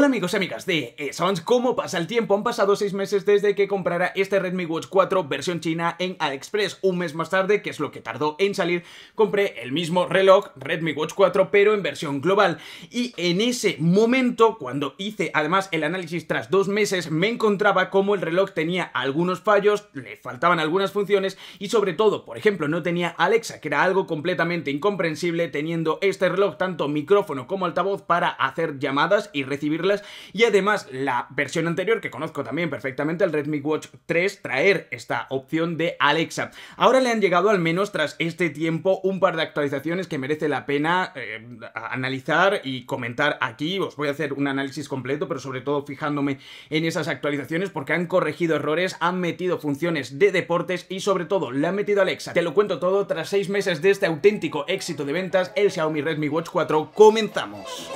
Hola amigos y amigas de eh, Sons, ¿cómo pasa el tiempo? Han pasado seis meses desde que comprara este Redmi Watch 4 versión china en AliExpress. Un mes más tarde, que es lo que tardó en salir, compré el mismo reloj Redmi Watch 4 pero en versión global. Y en ese momento, cuando hice además el análisis tras dos meses, me encontraba como el reloj tenía algunos fallos, le faltaban algunas funciones y sobre todo, por ejemplo, no tenía Alexa, que era algo completamente incomprensible teniendo este reloj tanto micrófono como altavoz para hacer llamadas y recibirlas y además, la versión anterior, que conozco también perfectamente, el Redmi Watch 3, traer esta opción de Alexa. Ahora le han llegado, al menos tras este tiempo, un par de actualizaciones que merece la pena eh, analizar y comentar aquí. Os voy a hacer un análisis completo, pero sobre todo fijándome en esas actualizaciones porque han corregido errores, han metido funciones de deportes y sobre todo le han metido Alexa. Te lo cuento todo tras seis meses de este auténtico éxito de ventas, el Xiaomi Redmi Watch 4. ¡Comenzamos!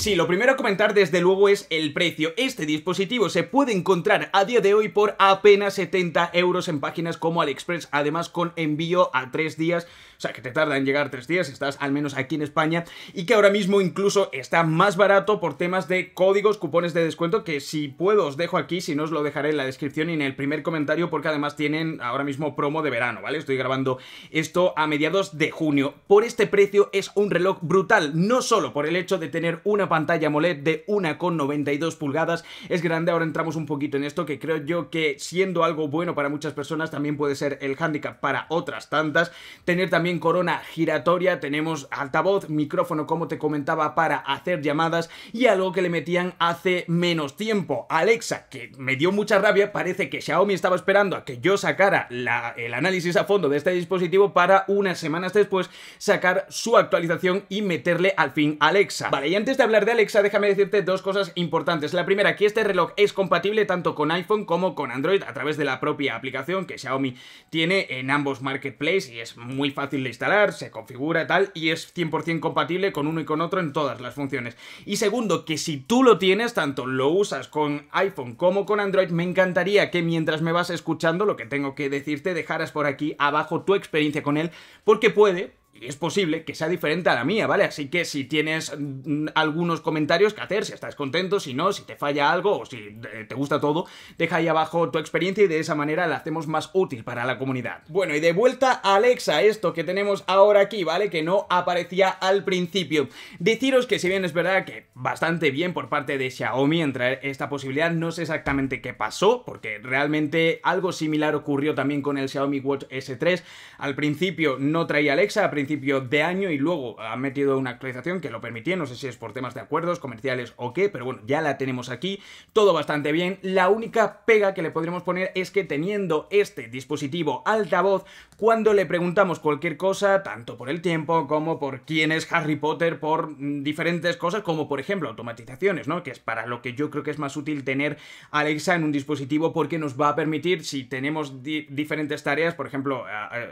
sí, lo primero a comentar desde luego es el precio. Este dispositivo se puede encontrar a día de hoy por apenas 70 euros en páginas como AliExpress, además con envío a tres días o sea, que te tarda en llegar tres días, estás al menos aquí en España, y que ahora mismo incluso está más barato por temas de códigos, cupones de descuento, que si puedo os dejo aquí, si no os lo dejaré en la descripción y en el primer comentario, porque además tienen ahora mismo promo de verano, ¿vale? Estoy grabando esto a mediados de junio. Por este precio es un reloj brutal, no solo por el hecho de tener una pantalla AMOLED de 1,92 pulgadas, es grande, ahora entramos un poquito en esto, que creo yo que siendo algo bueno para muchas personas, también puede ser el hándicap para otras tantas, tener también corona giratoria, tenemos altavoz, micrófono como te comentaba para hacer llamadas y algo que le metían hace menos tiempo. Alexa, que me dio mucha rabia, parece que Xiaomi estaba esperando a que yo sacara el análisis a fondo de este dispositivo para unas semanas después sacar su actualización y meterle al fin Alexa. Vale, y antes de hablar de Alexa, déjame decirte dos cosas importantes. La primera, que este reloj es compatible tanto con iPhone como con Android a través de la propia aplicación que Xiaomi tiene en ambos Marketplace y es muy fácil instalar, se configura y tal, y es 100% compatible con uno y con otro en todas las funciones. Y segundo, que si tú lo tienes, tanto lo usas con iPhone como con Android, me encantaría que mientras me vas escuchando lo que tengo que decirte, dejaras por aquí abajo tu experiencia con él, porque puede, es posible que sea diferente a la mía, ¿vale? Así que si tienes mm, algunos comentarios que hacer, si estás contento, si no, si te falla algo o si eh, te gusta todo, deja ahí abajo tu experiencia y de esa manera la hacemos más útil para la comunidad. Bueno, y de vuelta a Alexa, esto que tenemos ahora aquí, ¿vale? Que no aparecía al principio. Deciros que si bien es verdad que bastante bien por parte de Xiaomi en traer esta posibilidad, no sé exactamente qué pasó, porque realmente algo similar ocurrió también con el Xiaomi Watch S3. Al principio no traía Alexa, principio de año y luego ha metido una actualización que lo permitía, no sé si es por temas de acuerdos comerciales o qué, pero bueno, ya la tenemos aquí, todo bastante bien. La única pega que le podríamos poner es que teniendo este dispositivo altavoz, cuando le preguntamos cualquier cosa, tanto por el tiempo como por quién es Harry Potter, por mm, diferentes cosas, como por ejemplo automatizaciones, ¿no? Que es para lo que yo creo que es más útil tener Alexa en un dispositivo porque nos va a permitir, si tenemos diferentes tareas, por ejemplo,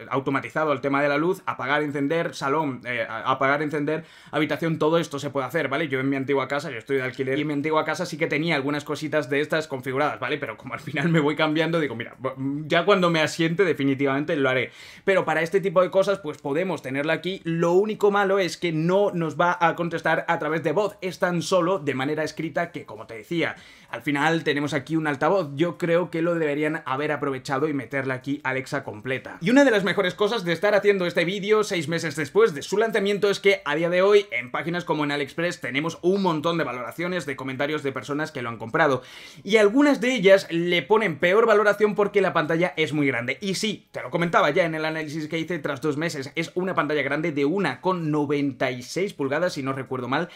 automatizado el tema de la luz, apagar en encender, salón, eh, apagar, encender, habitación, todo esto se puede hacer, ¿vale? Yo en mi antigua casa, yo estoy de alquiler y en mi antigua casa sí que tenía algunas cositas de estas configuradas, ¿vale? Pero como al final me voy cambiando, digo, mira, ya cuando me asiente definitivamente lo haré. Pero para este tipo de cosas, pues podemos tenerla aquí. Lo único malo es que no nos va a contestar a través de voz, es tan solo de manera escrita que, como te decía, al final tenemos aquí un altavoz, yo creo que lo deberían haber aprovechado y meterla aquí Alexa completa. Y una de las mejores cosas de estar haciendo este vídeo seis meses después de su lanzamiento es que a día de hoy en páginas como en AliExpress tenemos un montón de valoraciones, de comentarios de personas que lo han comprado. Y algunas de ellas le ponen peor valoración porque la pantalla es muy grande. Y sí, te lo comentaba ya en el análisis que hice tras dos meses, es una pantalla grande de una con 96 pulgadas si no recuerdo mal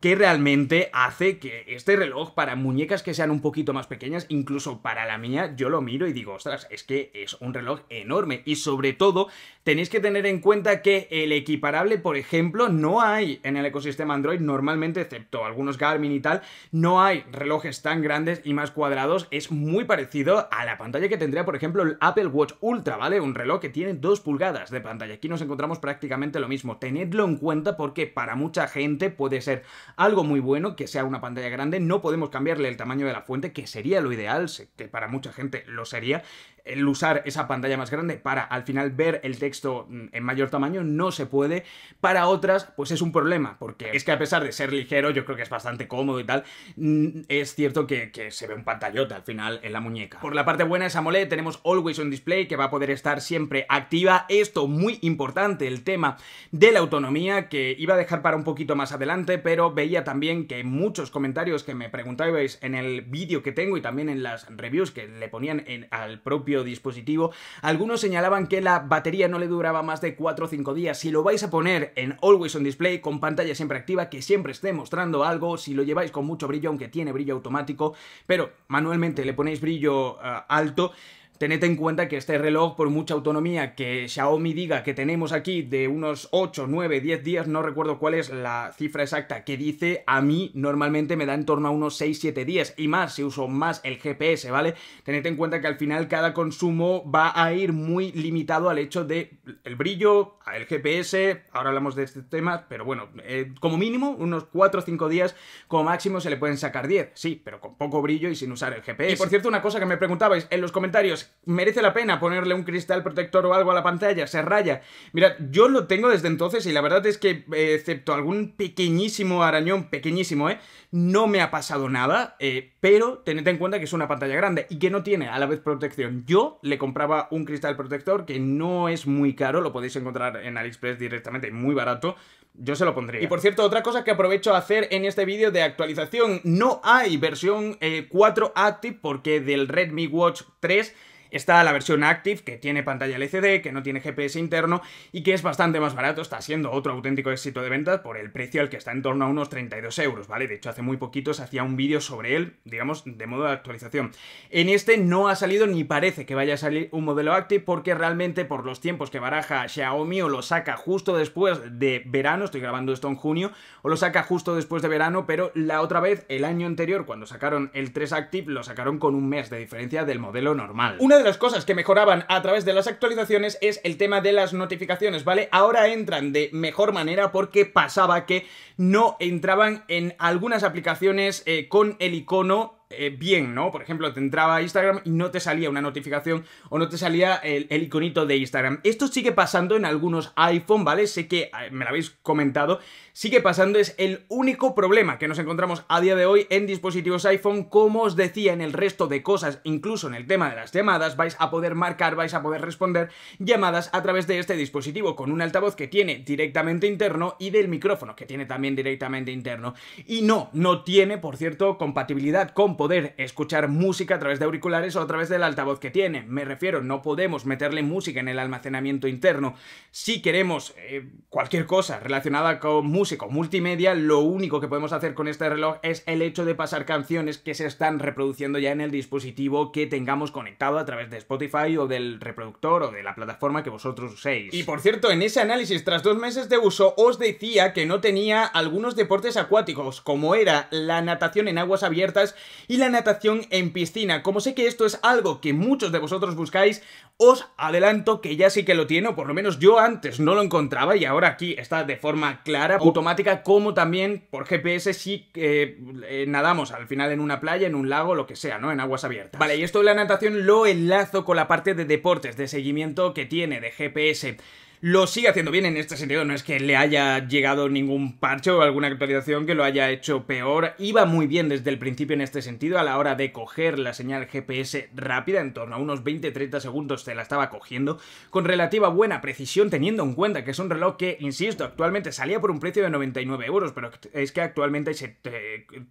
que realmente hace que este reloj para muñecas que sean un poquito más pequeñas, incluso para la mía, yo lo miro y digo, ostras, es que es un reloj enorme y sobre todo tenéis que tener en cuenta que el equiparable, por ejemplo, no hay en el ecosistema Android normalmente, excepto algunos Garmin y tal, no hay relojes tan grandes y más cuadrados. Es muy parecido a la pantalla que tendría, por ejemplo, el Apple Watch Ultra, ¿vale? Un reloj que tiene dos pulgadas de pantalla. Aquí nos encontramos prácticamente lo mismo. Tenedlo en cuenta porque para mucha gente puede ser algo muy bueno que sea una pantalla grande. No podemos cambiarle el tamaño de la fuente, que sería lo ideal, que para mucha gente lo sería el usar esa pantalla más grande para al final ver el texto mm, en mayor tamaño no se puede. Para otras, pues es un problema, porque es que a pesar de ser ligero, yo creo que es bastante cómodo y tal, mm, es cierto que, se ve un pantallote al final en la muñeca. Por la parte buena esa mole tenemos Always on Display, que va a poder estar siempre activa. Esto muy importante, el tema de la autonomía, que iba a dejar para un poquito más adelante, pero veía también que muchos comentarios que me preguntabais en el vídeo que tengo y también en las reviews que le ponían al propio dispositivo. Algunos señalaban que la batería no le duraba más de 4 o 5 días. Si lo vais a poner en Always on Display, con pantalla siempre activa, que siempre esté mostrando algo, si lo lleváis con mucho brillo, aunque tiene brillo automático, pero manualmente le ponéis brillo eh, alto, tened en cuenta que este reloj, por mucha autonomía que Xiaomi diga que tenemos aquí de unos 8, 9, 10 días, no recuerdo cuál es la cifra exacta que dice, a mí normalmente me da en torno a unos 6, 7 días y más si uso más el GPS, ¿vale? Tened en cuenta que al final cada consumo va a ir muy limitado al hecho de el brillo, el GPS, ahora hablamos de este tema, pero bueno, eh, como mínimo unos 4 o 5 días, como máximo se le pueden sacar 10, sí, pero con poco brillo y sin usar el GPS. Y por cierto, una cosa que me preguntabais en los comentarios, ¿Merece la pena ponerle un cristal protector o algo a la pantalla? Se raya. Mira, yo lo tengo desde entonces y la verdad es que, eh, excepto algún pequeñísimo arañón, pequeñísimo, ¿eh? No me ha pasado nada, eh, pero tened en cuenta que es una pantalla grande y que no tiene a la vez protección. Yo le compraba un cristal protector que no es muy caro, lo podéis encontrar en AliExpress directamente, muy barato. Yo se lo pondría. Y por cierto, otra cosa que aprovecho a hacer en este vídeo de actualización, no hay versión 4 eh, Active porque del Redmi Watch 3 Está la versión Active, que tiene pantalla LCD, que no tiene GPS interno y que es bastante más barato, está siendo otro auténtico éxito de ventas por el precio al que está en torno a unos 32 euros, ¿vale? De hecho, hace muy poquito se hacía un vídeo sobre él, digamos, de modo de actualización. En este no ha salido ni parece que vaya a salir un modelo Active porque realmente por los tiempos que baraja Xiaomi o lo saca justo después de verano, estoy grabando esto en junio, o lo saca justo después de verano, pero la otra vez, el año anterior, cuando sacaron el 3 Active, lo sacaron con un mes de diferencia del modelo normal de las cosas que mejoraban a través de las actualizaciones es el tema de las notificaciones, ¿vale? Ahora entran de mejor manera porque pasaba que no entraban en algunas aplicaciones eh, con el icono eh, bien, ¿no? Por ejemplo, te entraba a Instagram y no te salía una notificación o no te salía el, iconito de Instagram. Esto sigue pasando en algunos iPhone, ¿vale? Sé que eh, me lo habéis comentado. Sigue pasando, es el único problema que nos encontramos a día de hoy en dispositivos iPhone. Como os decía, en el resto de cosas, incluso en el tema de las llamadas, vais a poder marcar, vais a poder responder llamadas a través de este dispositivo con un altavoz que tiene directamente interno y del micrófono que tiene también directamente interno. Y no, no tiene, por cierto, compatibilidad con poder escuchar música a través de auriculares o a través del altavoz que tiene. Me refiero, no podemos meterle música en el almacenamiento interno. Si queremos eh, cualquier cosa relacionada con música o multimedia, lo único que podemos hacer con este reloj es el hecho de pasar canciones que se están reproduciendo ya en el dispositivo que tengamos conectado a través de Spotify o del reproductor o de la plataforma que vosotros uséis. Y por cierto, en ese análisis tras dos meses de uso os decía que no tenía algunos deportes acuáticos como era la natación en aguas abiertas y la natación en piscina. Como sé que esto es algo que muchos de vosotros buscáis, os adelanto que ya sí que lo tiene, o por lo menos yo antes no lo encontraba y ahora aquí está de forma clara, oh. automática, como también por GPS si eh, nadamos al final en una playa, en un lago, lo que sea, ¿no? En aguas abiertas. Vale, y esto de la natación lo enlazo con la parte de deportes, de seguimiento que tiene, de GPS lo sigue haciendo bien en este sentido, no es que le haya llegado ningún parche o alguna actualización que lo haya hecho peor, iba muy bien desde el principio en este sentido a la hora de coger la señal GPS rápida, en torno a unos 20-30 segundos se la estaba cogiendo, con relativa buena precisión teniendo en cuenta que es un reloj que, insisto, actualmente salía por un precio de 99 euros, pero es que actualmente se,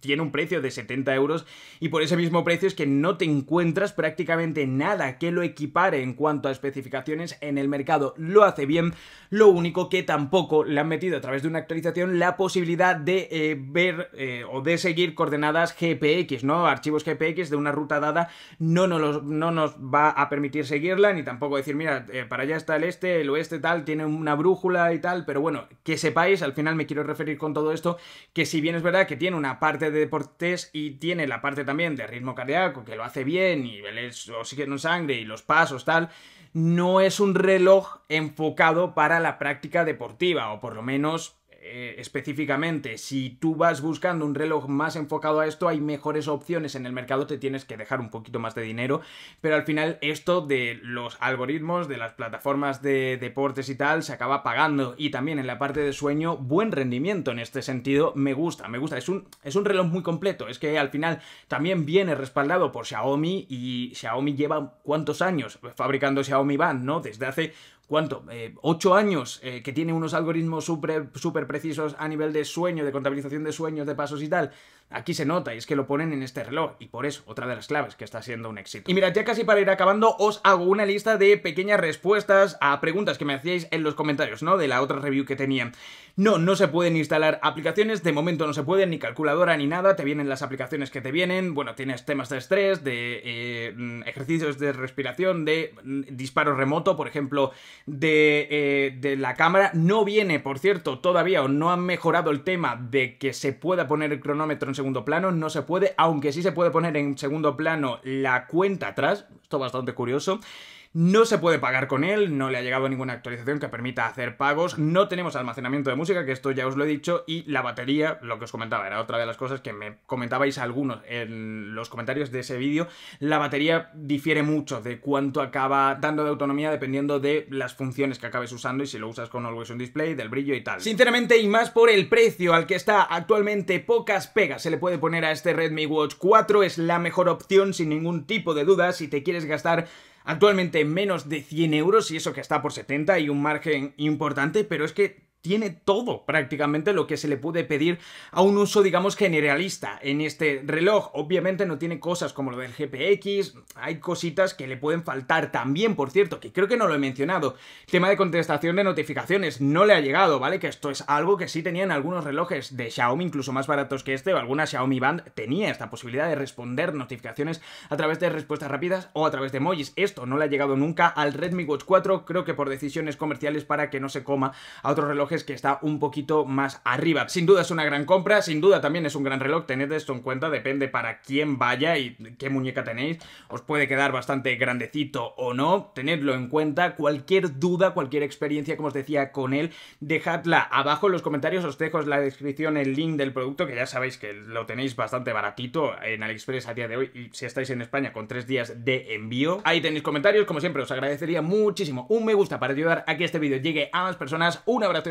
tiene un precio de 70 euros y por ese mismo precio es que no te encuentras prácticamente nada que lo equipare en cuanto a especificaciones en el mercado, lo hace bien lo único que tampoco le han metido a través de una actualización la posibilidad de eh, ver eh, o de seguir coordenadas GPX, ¿no? Archivos GPX de una ruta dada no nos, no nos va a permitir seguirla, ni tampoco decir, mira, eh, para allá está el este, el oeste, tal, tiene una brújula y tal, pero bueno, que sepáis, al final me quiero referir con todo esto, que si bien es verdad que tiene una parte de deportes y tiene la parte también de ritmo cardíaco, que lo hace bien, y el oxígeno en sangre y los pasos, tal, no es un reloj enfocado para la práctica deportiva, o por lo menos eh, específicamente, si tú vas buscando un reloj más enfocado a esto, hay mejores opciones en el mercado, te tienes que dejar un poquito más de dinero, pero al final esto de los algoritmos, de las plataformas de deportes y tal, se acaba pagando. Y también en la parte de sueño, buen rendimiento en este sentido, me gusta, me gusta, es un, es un reloj muy completo, es que al final también viene respaldado por Xiaomi y Xiaomi lleva cuántos años fabricando Xiaomi Band, ¿no? Desde hace ¿cuánto? Eh, ocho años eh, que tiene unos algoritmos súper super precisos a nivel de sueño, de contabilización de sueños, de pasos y tal. Aquí se nota, y es que lo ponen en este reloj, y por eso, otra de las claves que está siendo un éxito. Y mira, ya casi para ir acabando, os hago una lista de pequeñas respuestas a preguntas que me hacíais en los comentarios, ¿no? De la otra review que tenía. No, no se pueden instalar aplicaciones, de momento no se pueden, ni calculadora ni nada, te vienen las aplicaciones que te vienen, bueno, tienes temas de estrés, de eh, mm, ejercicios de respiración, de mm, disparo remoto, por ejemplo, de, eh, de la cámara. No viene, por cierto, todavía o no han mejorado el tema de que se pueda poner el cronómetro en segundo plano. No se puede, aunque sí se puede poner en segundo plano la cuenta atrás. Esto bastante curioso. No se puede pagar con él, no le ha llegado ninguna actualización que permita hacer pagos, no tenemos almacenamiento de música, que esto ya os lo he dicho, y la batería, lo que os comentaba, era otra de las cosas que me comentabais algunos en los comentarios de ese vídeo, la batería difiere mucho de cuánto acaba dando de autonomía dependiendo de las funciones que acabes usando y si lo usas con Always On Display, del brillo y tal. Sinceramente, y más por el precio al que está actualmente, pocas pegas se le puede poner a este Redmi Watch 4, es la mejor opción sin ningún tipo de duda si te quieres gastar actualmente menos de 100 euros y eso que está por 70 y un margen importante, pero es que tiene todo prácticamente lo que se le puede pedir a un uso, digamos, generalista en este reloj. Obviamente no tiene cosas como lo del GPX, hay cositas que le pueden faltar también, por cierto, que creo que no lo he mencionado. Tema de contestación de notificaciones, no le ha llegado, ¿vale? Que esto es algo que sí tenían algunos relojes de Xiaomi, incluso más baratos que este, o alguna Xiaomi Band tenía esta posibilidad de responder notificaciones a través de respuestas rápidas o a través de emojis. Esto no le ha llegado nunca al Redmi Watch 4, creo que por decisiones comerciales para que no se coma a otros relojes es que está un poquito más arriba. Sin duda es una gran compra, sin duda también es un gran reloj, tened esto en cuenta, depende para quién vaya y qué muñeca tenéis, os puede quedar bastante grandecito o no, tenedlo en cuenta, cualquier duda, cualquier experiencia, como os decía, con él, dejadla abajo en los comentarios, os dejo en la descripción el link del producto, que ya sabéis que lo tenéis bastante baratito en AliExpress a día de hoy, y si estáis en España con tres días de envío. Ahí tenéis comentarios, como siempre, os agradecería muchísimo un me gusta para ayudar a que este vídeo llegue a más personas, un abrazo